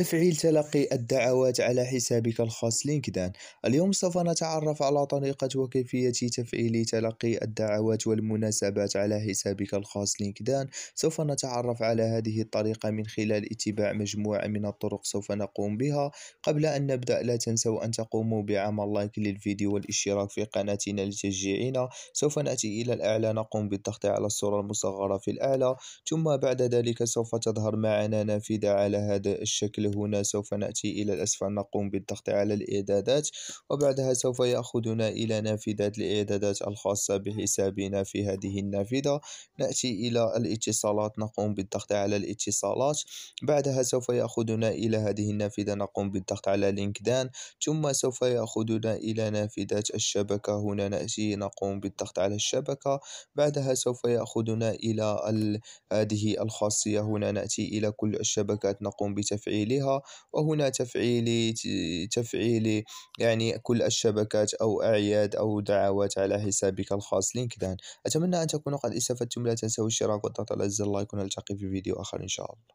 تفعيل تلقي الدعوات على حسابك الخاص لينكدان اليوم سوف نتعرف على طريقة وكيفية تفعيل تلقي الدعوات والمناسبات على حسابك الخاص لينكدان سوف نتعرف على هذه الطريقة من خلال اتباع مجموعة من الطرق سوف نقوم بها قبل أن نبدأ لا تنسوا أن تقوموا بعمل لايك للفيديو والاشتراك في قناتنا لتشجيعنا سوف نأتي إلى الأعلى نقوم بالضغط على الصورة المصغرة في الأعلى ثم بعد ذلك سوف تظهر معنا نافذة على هذا الشكل هنا سوف نأتي إلى الأسفل نقوم بالضغط على الإعدادات وبعدها سوف يأخذنا إلى نافذة الإعدادات الخاصة بحسابنا في هذه النافذة نأتي إلى الاتصالات نقوم بالضغط على الاتصالات بعدها سوف يأخذنا إلى هذه النافذة نقوم بالضغط على لينكدان ثم سوف يأخذنا إلى نافذة الشبكة هنا نأتي نقوم بالضغط على الشبكة بعدها سوف يأخذنا إلى هذه الخاصية هنا نأتي إلى كل الشبكات نقوم بتفعيلها عليها وهنا تفعيل تفعيل يعني كل الشبكات أو أعياد أو دعوات على حسابك الخاص لينكدان أتمنى أن تكونوا قد استفدتم لا تنسوا الاشتراك والضغط على زر اللايك ونلتقي في فيديو آخر إن شاء الله